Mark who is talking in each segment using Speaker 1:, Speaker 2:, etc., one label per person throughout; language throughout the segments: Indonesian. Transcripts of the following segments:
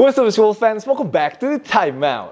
Speaker 1: What's up, school fans? Welcome back to the timeout.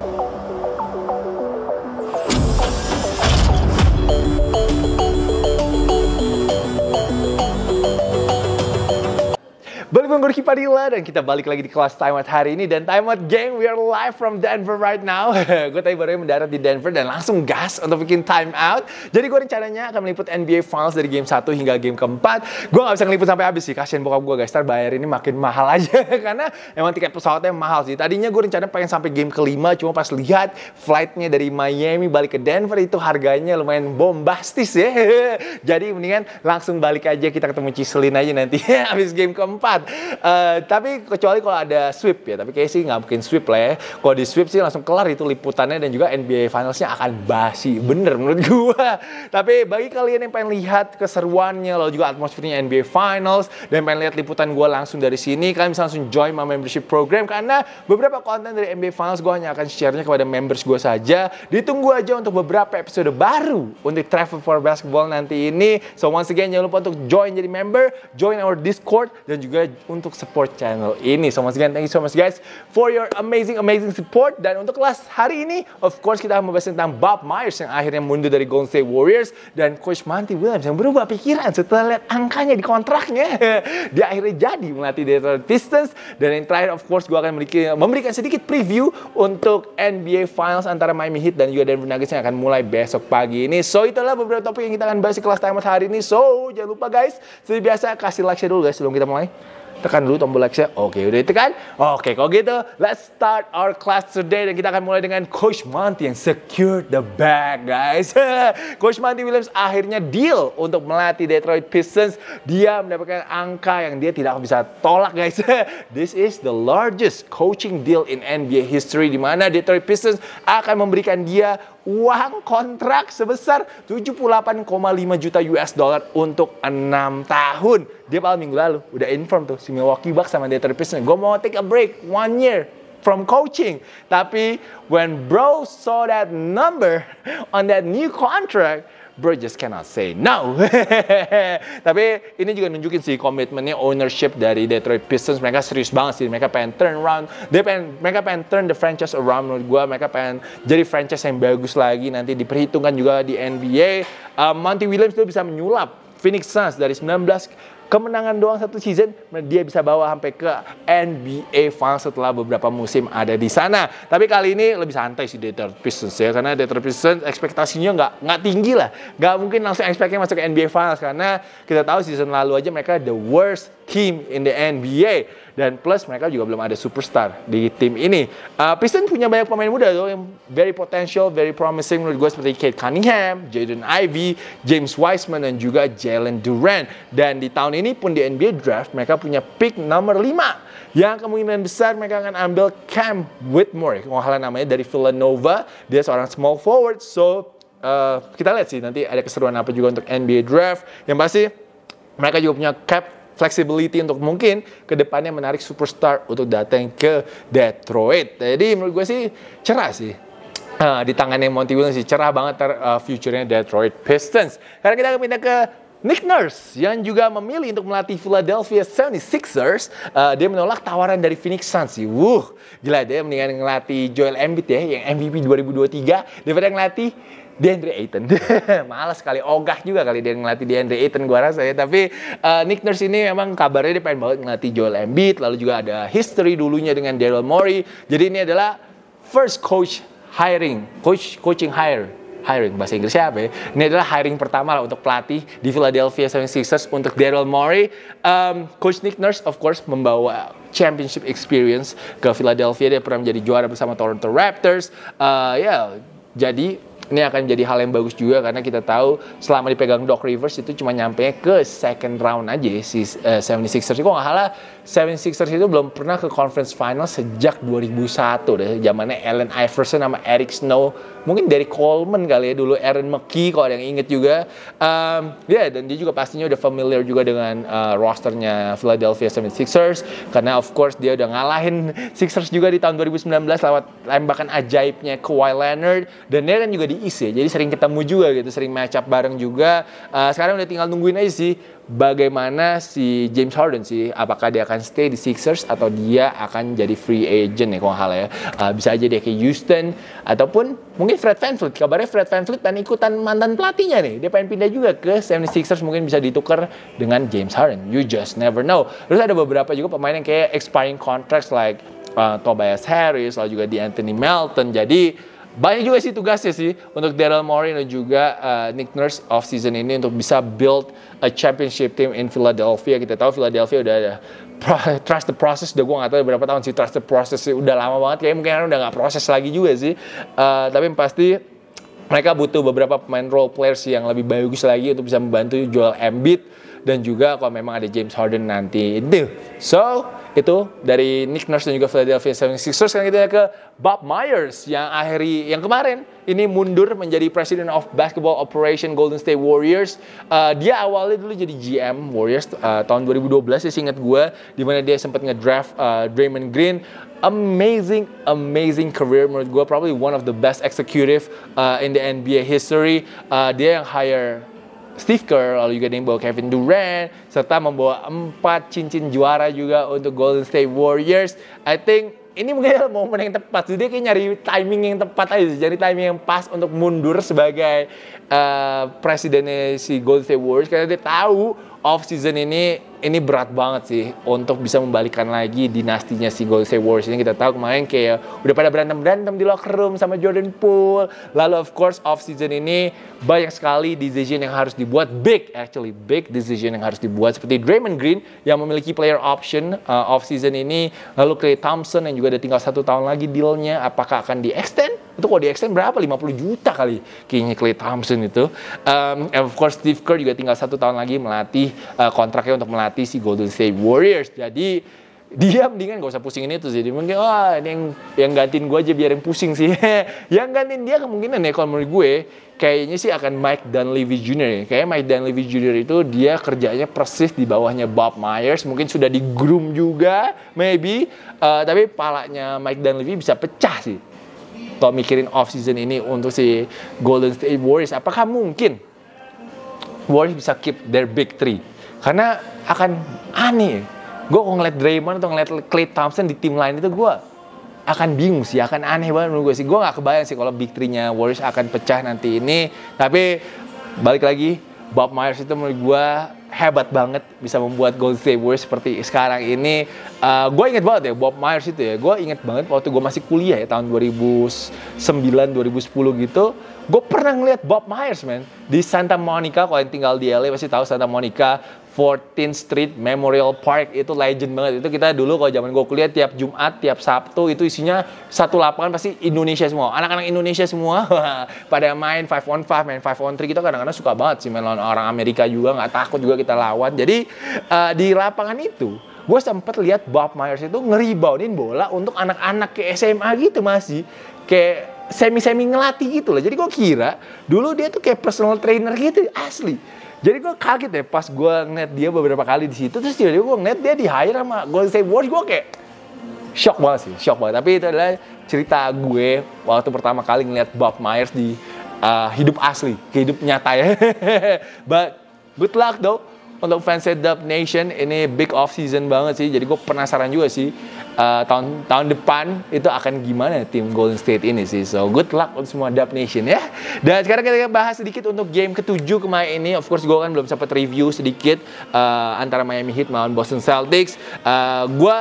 Speaker 1: Kembali bersama Ricky Padilla dan kita balik lagi di kelas Time Out hari ini dan Time Out Gang we are live from Denver right now. gue tadi baru mendarat di Denver dan langsung gas untuk bikin Timeout. Jadi gue rencananya akan meliput NBA Finals dari game 1 hingga game keempat. Gue gak bisa ngeliput sampai habis sih, kasihan bokap gue guys. Ntar bayar ini makin mahal aja karena emang tiket pesawatnya mahal sih. Tadinya gue rencana pengen sampai game kelima cuma pas lihat flightnya dari Miami balik ke Denver itu harganya lumayan bombastis ya. Jadi mendingan langsung balik aja kita ketemu Ciselin aja nanti habis game keempat. Eh, tapi kecuali kalau ada sweep ya, tapi kayaknya sih nggak mungkin sweep lah ya. Kalau di sweep sih langsung kelar itu liputannya dan juga NBA Finalsnya akan basi, bener menurut gue. Tapi bagi kalian yang pengen lihat keseruannya, lalu juga atmosfernya NBA Finals dan pengen lihat liputan gue langsung dari sini, kalian bisa langsung join my membership program karena beberapa konten dari NBA Finals gua hanya akan share-nya kepada members gue saja. Ditunggu aja untuk beberapa episode baru untuk Travel for Basketball nanti ini. So once again jangan lupa untuk join jadi member, join our Discord dan juga untuk support channel ini. So once again, thank you so much guys for your amazing, amazing support. Dan untuk kelas hari ini, of course kita akan membahas tentang Bob Myers yang akhirnya mundur dari Golden State Warriors dan Coach Monty Williams yang berubah pikiran setelah lihat angkanya di kontraknya. Dia akhirnya jadi melatih Detroit Pistons. Dan yang terakhir, of course, gue akan memberikan sedikit preview untuk NBA Finals antara Miami Heat dan juga Denver Nuggets yang akan mulai besok pagi ini. So itulah beberapa topik yang kita akan bahas di kelas timer hari ini. So jangan lupa guys, seperti biasa kasih like share dulu guys sebelum kita mulai tekan dulu tombol like saya. Oke, udah ditekan. Oke, kalau gitu, let's start our class today dan kita akan mulai dengan Coach Monty yang secure the bag, guys. Coach Monty Williams akhirnya deal untuk melatih Detroit Pistons. Dia mendapatkan angka yang dia tidak bisa tolak, guys. This is the largest coaching deal in NBA history Dimana Detroit Pistons akan memberikan dia uang kontrak sebesar 78,5 juta US dollar untuk 6 tahun. Dia paling minggu lalu udah inform tuh si Milwaukee Bucks sama Detroit Pistons. Gue mau take a break one year from coaching. Tapi when bro saw that number on that new contract, just cannot say no. Tapi ini juga nunjukin sih komitmennya ownership dari Detroit Pistons. Mereka serius banget sih. Mereka pengen turn around. They pengen, mereka pengen turn the franchise around menurut gue. Mereka pengen jadi franchise yang bagus lagi. Nanti diperhitungkan juga di NBA. Uh, um, Monty Williams itu bisa menyulap Phoenix Suns dari 19 kemenangan doang satu season dia bisa bawa sampai ke NBA Finals setelah beberapa musim ada di sana. Tapi kali ini lebih santai sih Detroit Pistons ya karena Detroit Pistons ekspektasinya nggak nggak tinggi lah, nggak mungkin langsung ekspektasinya masuk ke NBA Finals karena kita tahu season lalu aja mereka the worst team in the NBA dan plus mereka juga belum ada superstar di tim ini. Uh, Pistons punya banyak pemain muda loh yang very potential, very promising menurut gue seperti Kate Cunningham, Jaden Ivey, James Wiseman dan juga Jalen Durant. Dan di tahun ini pun di NBA draft mereka punya pick nomor 5 yang kemungkinan besar mereka akan ambil Cam Whitmore. Kalau namanya dari Villanova, dia seorang small forward. So uh, kita lihat sih nanti ada keseruan apa juga untuk NBA draft. Yang pasti mereka juga punya cap flexibility untuk mungkin ke depannya menarik superstar untuk datang ke Detroit. Jadi menurut gue sih cerah sih. Uh, di tangannya Monty Williams sih cerah banget ter, uh, future-nya Detroit Pistons. Karena kita akan pindah ke Nick Nurse yang juga memilih untuk melatih Philadelphia 76ers, uh, dia menolak tawaran dari Phoenix Suns sih. Wuh, gila dia mendingan ngelatih Joel Embiid ya yang MVP 2023 daripada ngelatih DeAndre Ayton. Males kali ogah juga kali dia ngelatih DeAndre Ayton gue rasa ya. Tapi uh, Nick Nurse ini memang kabarnya dia pengen banget ngelatih Joel Embiid, lalu juga ada history dulunya dengan Daryl Morey. Jadi ini adalah first coach hiring, coach coaching hire hiring bahasa Inggris siapa ya? Ini adalah hiring pertama lah untuk pelatih di Philadelphia 76ers untuk Daryl Morey. Um, Coach Nick Nurse of course membawa championship experience ke Philadelphia. Dia pernah menjadi juara bersama Toronto Raptors. Uh, ya, yeah, jadi ini akan jadi hal yang bagus juga karena kita tahu selama dipegang Doc Rivers itu cuma nyampe ke second round aja si uh, eh, 76ers. Kok nggak salah 76ers itu belum pernah ke conference final sejak 2001 deh. Zamannya Allen Iverson sama Eric Snow. Mungkin dari Coleman kali ya dulu Aaron McKee kalau ada yang inget juga. Um, ya yeah, dan dia juga pastinya udah familiar juga dengan uh, rosternya Philadelphia 76ers karena of course dia udah ngalahin Sixers juga di tahun 2019 lewat tembakan ajaibnya Kawhi Leonard dan dia kan juga di Iis ya. Jadi sering ketemu juga gitu, sering match up bareng juga. Uh, sekarang udah tinggal nungguin aja sih bagaimana si James Harden sih apakah dia akan stay di Sixers atau dia akan jadi free agent ya kalau hal ya uh, bisa aja dia ke Houston ataupun mungkin Fred VanVleet kabarnya Fred VanVleet dan ikutan mantan pelatihnya nih dia pengen pindah juga ke 76ers mungkin bisa ditukar dengan James Harden you just never know terus ada beberapa juga pemain yang kayak expiring contracts like uh, Tobias Harris lalu juga di Anthony Melton jadi banyak juga sih tugasnya sih untuk Daryl Morey dan juga uh, Nick Nurse off season ini untuk bisa build a championship team in Philadelphia. Kita tahu Philadelphia udah ada trust the process udah gue gak tahu berapa tahun sih trust the process sih udah lama banget kayaknya mungkin udah nggak proses lagi juga sih uh, tapi pasti mereka butuh beberapa pemain role players yang lebih bagus lagi untuk bisa membantu Joel Embiid dan juga kalau memang ada James Harden nanti. itu So, itu dari Nick Nurse dan juga Philadelphia 76ers sekarang kita ke Bob Myers yang akhir yang kemarin ini mundur menjadi President of Basketball Operation Golden State Warriors uh, dia awalnya dulu jadi GM Warriors uh, tahun 2012 sih ingat gue di mana dia sempat ngedraft uh, Draymond Green amazing amazing career menurut gue probably one of the best executive uh, in the NBA history uh, dia yang hire Steve Kerr, lalu juga ada yang membawa Kevin Durant, serta membawa empat cincin juara juga untuk Golden State Warriors. I think ini mungkin adalah momen yang tepat. Jadi kayak nyari timing yang tepat aja, jadi timing yang pas untuk mundur sebagai uh, presidennya si Golden State Warriors karena dia tahu off season ini ini berat banget sih untuk bisa membalikan lagi dinastinya si Golden State Warriors ini kita tahu kemarin kayak udah pada berantem berantem di locker room sama Jordan Poole lalu of course off season ini banyak sekali decision yang harus dibuat big actually big decision yang harus dibuat seperti Draymond Green yang memiliki player option uh, off season ini lalu Clay Thompson yang juga ada tinggal satu tahun lagi dealnya apakah akan di extend itu kalau di extend berapa 50 juta kali kayaknya Clay Thompson itu um, and of course Steve Kerr juga tinggal satu tahun lagi melatih uh, kontraknya untuk melatih si Golden State Warriors jadi dia mendingan gak usah pusingin itu tuh jadi mungkin, oh ini yang, yang gantiin gue aja biar yang pusing sih. yang gantiin dia kemungkinan ya kalau menurut gue, kayaknya sih akan Mike Dunleavy Jr. Ya. Kayaknya Mike Dunleavy Jr. itu dia kerjanya persis di bawahnya Bob Myers. Mungkin sudah di groom juga, maybe. Uh, tapi palanya Mike Dunleavy bisa pecah sih kalau mikirin off season ini untuk si Golden State Warriors apakah mungkin Warriors bisa keep their big three karena akan aneh gue kalau ngeliat Draymond atau ngeliat Klay Thompson di tim lain itu gue akan bingung sih, akan aneh banget menurut gue sih. Gue gak kebayang sih kalau big three-nya Warriors akan pecah nanti ini. Tapi balik lagi, Bob Myers itu menurut gue hebat banget bisa membuat Golden State Warriors seperti sekarang ini. Uh, eh, gue inget banget ya Bob Myers itu ya. Gue inget banget waktu gue masih kuliah ya tahun 2009 2010 gitu. Gue pernah ngeliat Bob Myers man di Santa Monica. Kalau yang tinggal di LA pasti tahu Santa Monica 14th Street Memorial Park itu legend banget itu kita dulu kalau zaman gue kuliah tiap Jumat tiap Sabtu itu isinya satu lapangan pasti Indonesia semua anak-anak Indonesia semua pada main five on five main five on three kita kadang-kadang suka banget sih main orang Amerika juga nggak takut juga kita lawan jadi uh, di lapangan itu gue sempet lihat Bob Myers itu ngeriboundin bola untuk anak-anak ke SMA gitu masih kayak semi-semi ngelatih gitu loh. Jadi gue kira dulu dia tuh kayak personal trainer gitu asli. Jadi gue kaget deh ya, pas gue ngeliat dia beberapa kali di situ terus tiba-tiba gue ngeliat dia di hire sama Golden State Warriors gue kayak shock banget sih, shock banget. Tapi itu adalah cerita gue waktu pertama kali ngeliat Bob Myers di uh, hidup asli, kehidup nyata ya. But good luck though untuk fans Dub Nation ini big off season banget sih. Jadi gue penasaran juga sih uh, tahun tahun depan itu akan gimana tim Golden State ini sih. So good luck untuk semua Dub Nation ya. Dan sekarang kita bahas sedikit untuk game ketujuh kemarin ini. Of course gue kan belum sempat review sedikit uh, antara Miami Heat melawan Boston Celtics. Uh, eh, gue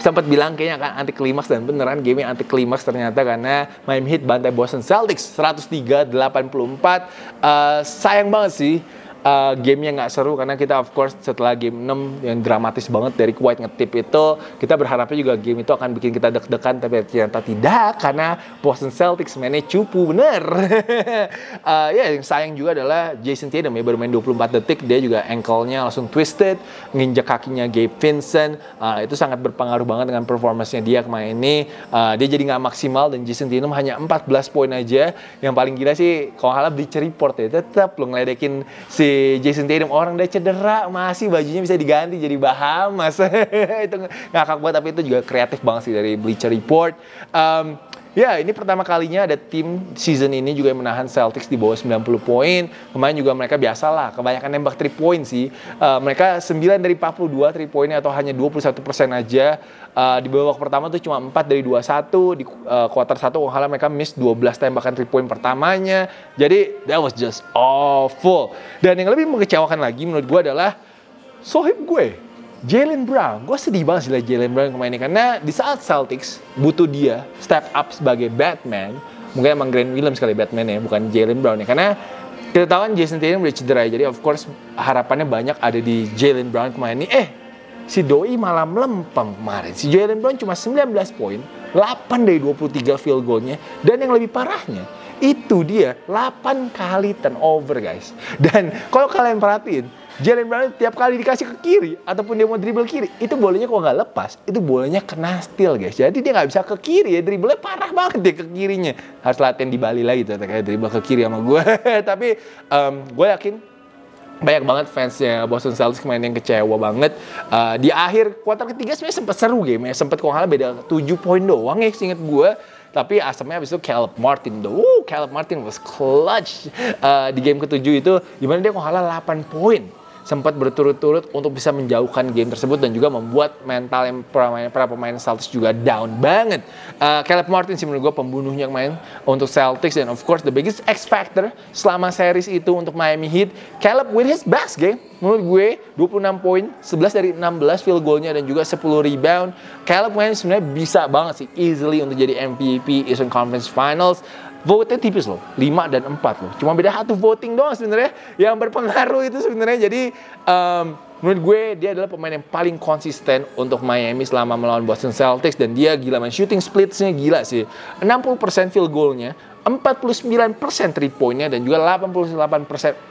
Speaker 1: sempat bilang kayaknya akan anti klimaks dan beneran game anti klimaks ternyata karena Miami Heat bantai Boston Celtics 103-84 uh, sayang banget sih uh, gamenya nggak seru karena kita of course setelah game 6 yang dramatis banget dari White ngetip itu kita berharapnya juga game itu akan bikin kita deg-degan tapi ternyata tidak karena Boston Celtics mainnya cupu bener uh, ya yang sayang juga adalah Jason Tatum ya baru main 24 detik dia juga ankle-nya langsung twisted nginjek kakinya Gabe Vincent uh, itu sangat berpengaruh banget dengan performanya dia kemarin ini uh, dia jadi nggak maksimal dan Jason Tatum hanya 14 poin aja yang paling gila sih kalau halap di report ya tetap lo ngeledekin si Jason Tatum orang dia cedera masih bajunya bisa diganti jadi Bahamas itu ngakak banget tapi itu juga kreatif banget sih dari Bleacher Report um, Ya, ini pertama kalinya ada tim season ini juga yang menahan Celtics di bawah 90 poin. Pemain juga mereka biasalah, kebanyakan nembak 3 point sih. Uh, mereka 9 dari 42 3 poinnya atau hanya 21% aja. Uh, di babak pertama tuh cuma 4 dari 21, di uh, quarter 1 kalau mereka miss 12 tembakan 3 point pertamanya. Jadi, that was just awful. Dan yang lebih mengecewakan lagi menurut gue adalah sohib gue Jalen Brown, gue sedih banget sih liat Jalen Brown kemarin karena di saat Celtics butuh dia step up sebagai Batman, mungkin emang Grant Williams sekali Batman ya, bukan Jalen Brown ya karena kita tahu kan Jason Tatum udah cedera ya, jadi of course harapannya banyak ada di Jalen Brown kemarin ini. eh si Doi malah melempem kemarin si Jalen Brown cuma 19 poin 8 dari 23 field goalnya dan yang lebih parahnya itu dia 8 kali turnover guys dan kalau kalian perhatiin Jalen Brown tiap kali dikasih ke kiri ataupun dia mau dribble kiri, itu bolanya kok nggak lepas, itu bolanya kena steal guys. Jadi dia nggak bisa ke kiri ya dribblenya parah banget dia ke kirinya. Harus latihan di Bali lagi tuh kayak dribble ke kiri sama gue. Tapi um, gue yakin banyak banget fansnya Boston Celtics main yang kecewa banget. Uh, di akhir kuarter ketiga sebenarnya sempat seru game ya, sempat kalau beda 7 poin doang ya, inget gue tapi asamnya abis itu Caleb Martin Woo, Caleb Martin was clutch uh, di game ketujuh itu gimana dia nggak 8 poin sempat berturut-turut untuk bisa menjauhkan game tersebut dan juga membuat mental yang para pemain, para pemain Celtics juga down banget. Uh, Caleb Martin sih menurut gue pembunuhnya yang main untuk Celtics dan of course the biggest X factor selama series itu untuk Miami Heat, Caleb with his best game menurut gue 26 poin, 11 dari 16 field goalnya dan juga 10 rebound. Caleb main sebenarnya bisa banget sih easily untuk jadi MVP Eastern Conference Finals vote tipis loh, 5 dan 4 loh. Cuma beda satu voting doang sebenarnya yang berpengaruh itu sebenarnya. Jadi um, menurut gue dia adalah pemain yang paling konsisten untuk Miami selama melawan Boston Celtics dan dia gila main shooting splitsnya gila sih. 60% field goalnya, 49% three pointnya dan juga 88%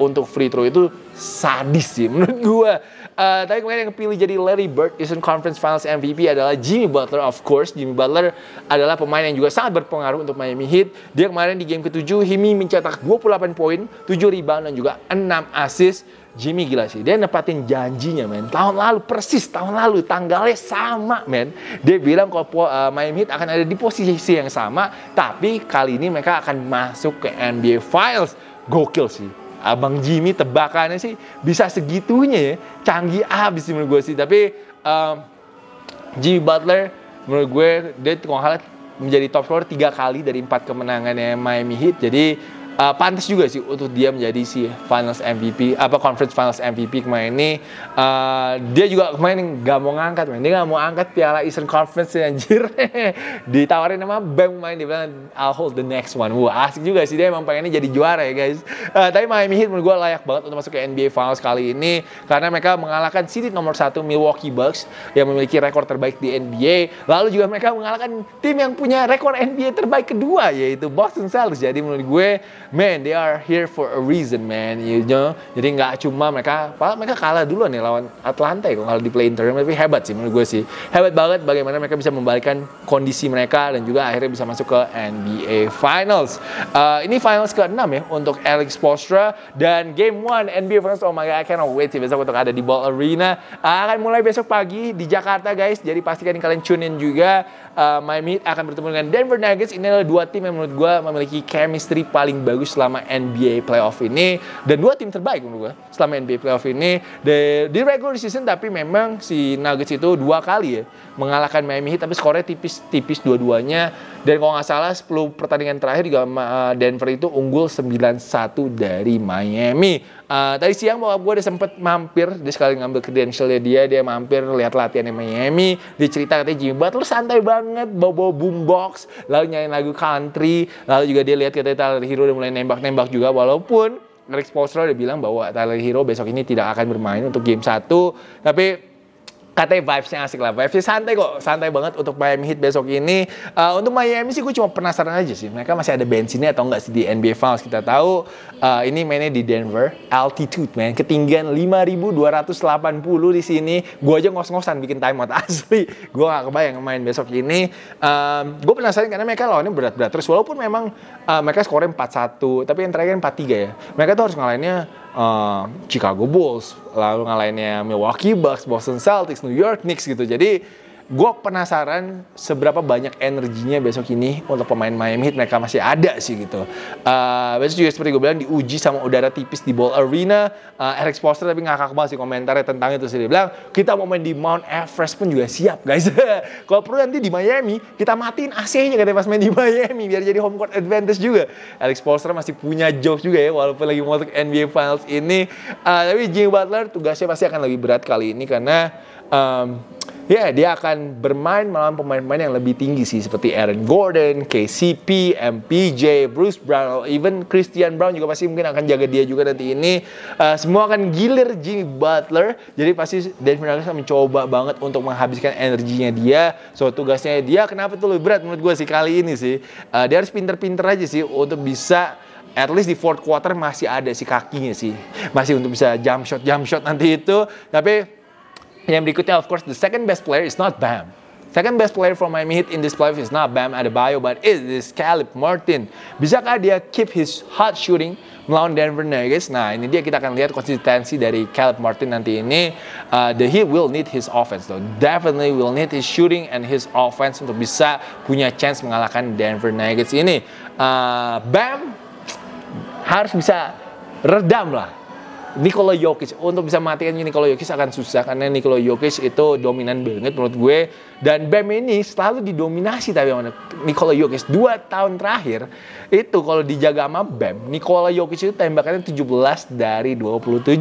Speaker 1: untuk free throw itu sadis sih menurut gue. Uh, tapi kemarin yang pilih jadi Larry Bird Eastern Conference Finals MVP adalah Jimmy Butler of course. Jimmy Butler adalah pemain yang juga sangat berpengaruh untuk Miami Heat. Dia kemarin di game ketujuh Himi mencetak 28 poin, 7 rebound dan juga 6 assist Jimmy gila sih, dia nepatin janjinya men. Tahun lalu persis tahun lalu tanggalnya sama men. Dia bilang kalau uh, Miami Heat akan ada di posisi yang sama, tapi kali ini mereka akan masuk ke NBA Finals. Gokil sih. Abang Jimmy tebakannya sih bisa segitunya ya. Canggih abis sih menurut gue sih. Tapi um, Jimmy Butler menurut gue dia kalau menjadi top scorer tiga kali dari empat kemenangannya Miami Heat. Jadi uh, pantas juga sih untuk dia menjadi si Finals MVP apa Conference Finals MVP kemarin ini uh, dia juga kemarin nggak mau ngangkat main dia nggak mau angkat piala Eastern Conference anjir ditawarin sama Bam main di bilang I'll hold the next one wah asik juga sih dia emang pengennya jadi juara ya guys uh, tapi Miami Heat menurut gue layak banget untuk masuk ke NBA Finals kali ini karena mereka mengalahkan seed nomor satu Milwaukee Bucks yang memiliki rekor terbaik di NBA lalu juga mereka mengalahkan tim yang punya rekor NBA terbaik kedua yaitu Boston Celtics jadi menurut gue man they are here for a reason man you know jadi nggak cuma mereka mereka kalah dulu nih lawan ya, kalau di play in tournament tapi hebat sih menurut gue sih hebat banget bagaimana mereka bisa membalikan kondisi mereka dan juga akhirnya bisa masuk ke NBA Finals uh, ini Finals ke-6 ya untuk Alex Postra dan game 1 NBA Finals oh my god I cannot wait sih besok untuk ada di Ball Arena uh, akan mulai besok pagi di Jakarta guys jadi pastikan kalian tune in juga uh, my meet akan bertemu dengan Denver Nuggets ini adalah dua tim yang menurut gue memiliki chemistry paling bagus bagus selama NBA playoff ini dan dua tim terbaik menurut gue selama NBA playoff ini di, di regular season tapi memang si Nuggets itu dua kali ya mengalahkan Miami Heat tapi skornya tipis-tipis dua-duanya dan kalau nggak salah 10 pertandingan terakhir juga eh, Denver itu unggul 9-1 dari Miami Uh, tadi siang bokap gue udah sempet mampir, dia sekali ngambil credentialnya dia, dia mampir lihat latihan di Miami, dia cerita katanya Jimmy Butler santai banget, bawa-bawa boombox, lalu nyanyi lagu country, lalu juga dia lihat katanya Tyler Hero udah mulai nembak-nembak juga, walaupun Rick Spoelstra udah bilang bahwa Tyler Hero besok ini tidak akan bermain untuk game 1, tapi katanya vibesnya asik lah vibesnya santai kok santai banget untuk Miami Heat besok ini uh, untuk Miami sih gue cuma penasaran aja sih mereka masih ada bensinnya atau enggak sih di NBA Finals kita tahu uh, ini mainnya di Denver altitude man ketinggian 5280 di sini gue aja ngos-ngosan bikin timeout asli gue gak kebayang main besok ini um, gue penasaran karena mereka lawannya berat-berat terus walaupun memang uh, mereka skornya 4-1 tapi yang terakhir 4-3 ya mereka tuh harus ngalahinnya Eh, Chicago Bulls, lalu ngalahinnya Milwaukee Bucks, Boston Celtics, New York Knicks gitu. Jadi gue penasaran seberapa banyak energinya besok ini untuk pemain Miami Heat mereka masih ada sih gitu. Uh, besok juga seperti gue bilang diuji sama udara tipis di Ball Arena. Uh, Eric Foster tapi ngakak banget sih komentarnya tentang itu sih. Dia bilang kita mau main di Mount Everest pun juga siap guys. Kalau perlu nanti di Miami kita matiin AC-nya katanya pas main di Miami biar jadi home court advantage juga. Eric Foster masih punya jokes juga ya walaupun lagi mau NBA Finals ini. Uh, tapi Jimmy Butler tugasnya pasti akan lebih berat kali ini karena um, ya yeah, dia akan bermain melawan pemain-pemain yang lebih tinggi sih seperti Aaron Gordon, KCP, MPJ, Bruce Brown, even Christian Brown juga pasti mungkin akan jaga dia juga nanti ini. Uh, semua akan gilir Jimmy Butler. Jadi pasti Dan Nuggets akan mencoba banget untuk menghabiskan energinya dia. So tugasnya dia kenapa tuh lebih berat menurut gue sih kali ini sih. Uh, dia harus pinter-pinter aja sih untuk bisa at least di fourth quarter masih ada sih kakinya sih. Masih untuk bisa jump shot jump shot nanti itu. Tapi yang berikutnya, of course, the second best player is not Bam. Second best player for Miami Heat in this playoff is not Bam Adebayo, but it is Caleb Martin. Bisakah dia keep his hot shooting melawan Denver Nuggets? Nah, ini dia kita akan lihat konsistensi dari Caleb Martin nanti ini. Uh, the Heat will need his offense, though. Definitely will need his shooting and his offense untuk bisa punya chance mengalahkan Denver Nuggets ini. Uh, Bam harus bisa redam lah Nikola Jokic untuk bisa matikan Nikola Jokic akan susah karena Nikola Jokic itu dominan banget menurut gue dan Bam ini selalu didominasi tapi mana Nikola Jokic dua tahun terakhir itu kalau dijaga sama Bam Nikola Jokic itu tembakannya 17 dari 27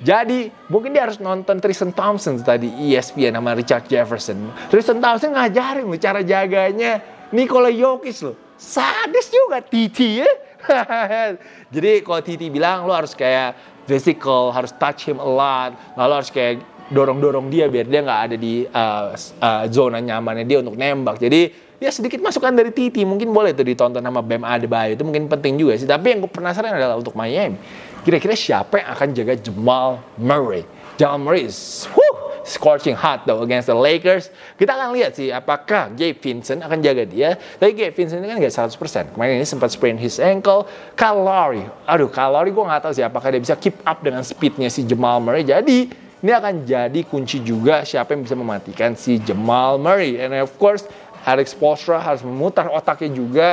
Speaker 1: jadi mungkin dia harus nonton Tristan Thompson tadi ESPN sama Richard Jefferson Tristan Thompson ngajarin loh cara jaganya Nikola Jokic loh sadis juga Titi ya jadi kalau Titi bilang lo harus kayak physical, harus touch him a lot, lalu harus kayak dorong-dorong dia biar dia nggak ada di uh, uh, zona nyamannya dia untuk nembak. Jadi ya sedikit masukan dari Titi mungkin boleh tuh ditonton sama Bam Adebayo itu mungkin penting juga sih. Tapi yang gue penasaran adalah untuk Miami, kira-kira siapa yang akan jaga Jamal Murray? Jamal Murray, is, whew, scorching hot though against the Lakers. Kita akan lihat sih apakah Gabe Vincent akan jaga dia. Tapi Gabe Vincent ini kan gak 100%. Kemarin ini sempat sprain his ankle. Kalori, aduh Kalori gue gak tahu sih apakah dia bisa keep up dengan speednya si Jamal Murray. Jadi ini akan jadi kunci juga siapa yang bisa mematikan si Jamal Murray. And of course, Alex Postra harus memutar otaknya juga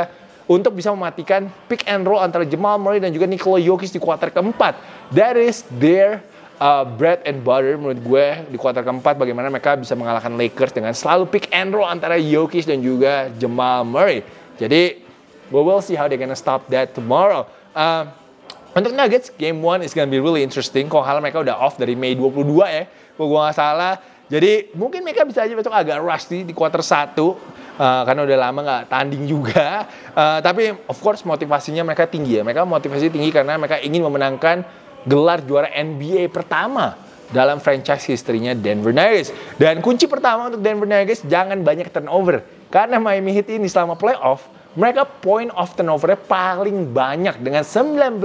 Speaker 1: untuk bisa mematikan pick and roll antara Jamal Murray dan juga Nikola Jokic di kuarter keempat. That is their uh, bread and butter menurut gue di kuarter keempat bagaimana mereka bisa mengalahkan Lakers dengan selalu pick and roll antara Jokic dan juga Jamal Murray. Jadi we will see how they gonna stop that tomorrow. Uh, untuk Nuggets, game one is gonna be really interesting. Kalau hal mereka udah off dari Mei 22 ya, kalau gue gak salah. Jadi mungkin mereka bisa aja besok agak rusty di kuarter 1 uh, karena udah lama nggak tanding juga. Uh, tapi of course motivasinya mereka tinggi ya. Mereka motivasi tinggi karena mereka ingin memenangkan gelar juara NBA pertama dalam franchise historinya Denver Nuggets. Dan kunci pertama untuk Denver Nuggets jangan banyak turnover. Karena Miami Heat ini selama playoff, mereka point of turnover paling banyak dengan 19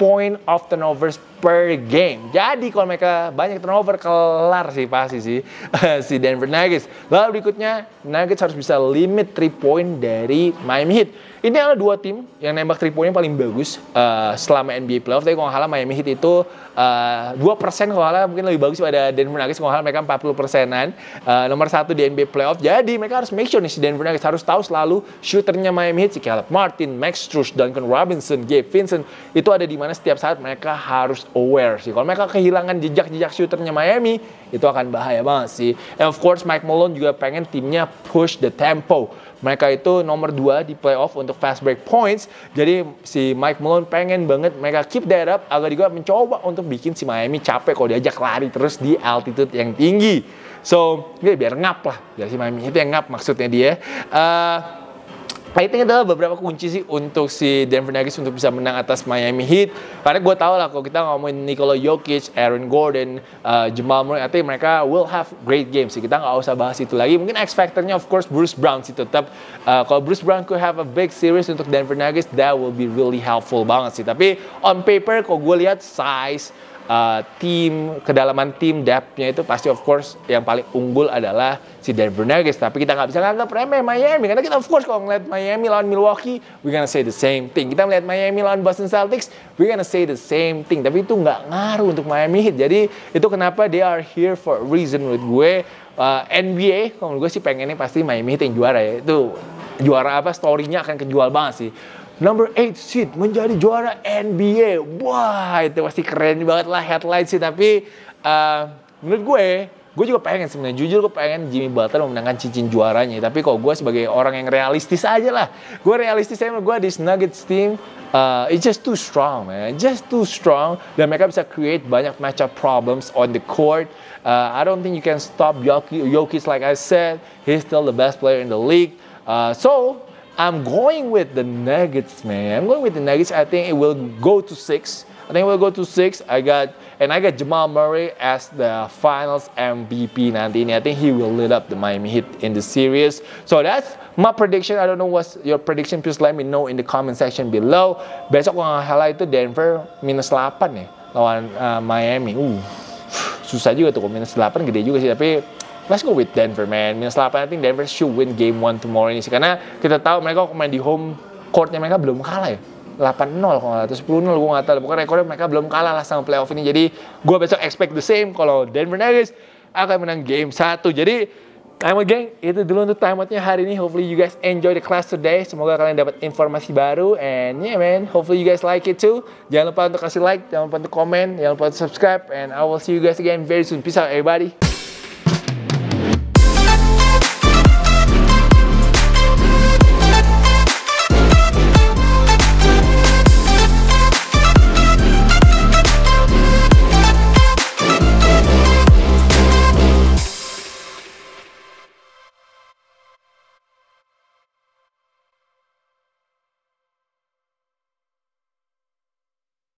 Speaker 1: point of turnovers per game. Jadi kalau mereka banyak turnover kelar sih pasti sih si Denver Nuggets. Lalu berikutnya Nuggets harus bisa limit 3 point dari Miami Heat. Ini adalah dua tim yang nembak 3 pointnya paling bagus uh, selama NBA playoff. Tapi kalau salah Miami Heat itu eh, dua uh, persen kalau salah mungkin lebih bagus pada Denver Nuggets. Kalau salah mereka 40 persenan uh, nomor satu di NBA playoff. Jadi mereka harus make sure nih si Denver Nuggets harus tahu selalu shooternya Miami Heat si Caleb Martin, Max Strus, Duncan Robinson, Gabe Vincent itu ada di mana setiap saat mereka harus aware sih. Kalau mereka kehilangan jejak-jejak shooternya Miami, itu akan bahaya banget sih. And of course Mike Malone juga pengen timnya push the tempo. Mereka itu nomor dua di playoff untuk fast break points. Jadi si Mike Malone pengen banget mereka keep that up agar juga mencoba untuk bikin si Miami capek kalau diajak lari terus di altitude yang tinggi. So, ya biar ngap lah, biar si Miami itu yang ngap maksudnya dia. Uh, think adalah beberapa kunci sih untuk si Denver Nuggets untuk bisa menang atas Miami Heat. Karena gue tau lah kalau kita ngomongin Nikola Jokic, Aaron Gordon, uh, Jamal Murray, artinya mereka will have great games sih. Kita nggak usah bahas itu lagi. Mungkin X factornya of course Bruce Brown sih tetap. Uh, kalau Bruce Brown could have a big series untuk Denver Nuggets, that will be really helpful banget sih. Tapi on paper kalau gue lihat size, uh, tim kedalaman tim depthnya itu pasti of course yang paling unggul adalah si Denver Nuggets tapi kita nggak bisa nganggap remeh Miami karena kita of course kalau ngeliat Miami lawan Milwaukee we gonna say the same thing kita melihat Miami lawan Boston Celtics we gonna say the same thing tapi itu nggak ngaruh untuk Miami Heat jadi itu kenapa they are here for a reason menurut gue uh, eh, NBA kalau menurut gue sih pengennya pasti Miami Heat yang juara ya itu juara apa story-nya akan kejual banget sih number 8 seed menjadi juara NBA. Wah, itu pasti keren banget lah headline sih. Tapi uh, menurut gue, gue juga pengen sebenarnya. Jujur gue pengen Jimmy Butler memenangkan cincin juaranya. Tapi kalau gue sebagai orang yang realistis aja lah. Gue realistis aja, gue di Nuggets team, uh, it's just too strong, man. Just too strong. Dan mereka bisa create banyak matchup problems on the court. Uh, I don't think you can stop Jokic like I said. He's still the best player in the league. Uh, so, I'm going with the Nuggets, man. I'm going with the Nuggets. I think it will go to six. I think we'll go to six. I got and I got Jamal Murray as the Finals MVP nanti I think he will lead up the Miami Heat in the series. So that's my prediction. I don't know what's your prediction. Please let me know in the comment section below. Besok kalau nggak itu Denver minus 8 nih lawan uh, Miami. Uh, susah juga tuh minus 8 gede juga sih tapi let's go with Denver man minus 8 I think Denver should win game 1 tomorrow ini sih karena kita tahu mereka main di home courtnya mereka belum kalah ya 8-0 kalau atau 10-0 gue nggak tahu. Bukan rekornya mereka belum kalah lah sama playoff ini. Jadi gue besok expect the same kalau Denver Nuggets akan menang game 1. Jadi time out geng, itu dulu untuk time outnya hari ini. Hopefully you guys enjoy the class today. Semoga kalian dapat informasi baru. And yeah man, hopefully you guys like it too. Jangan lupa untuk kasih like, jangan lupa untuk komen, jangan lupa untuk subscribe. And I will see you guys again very soon. Peace out everybody.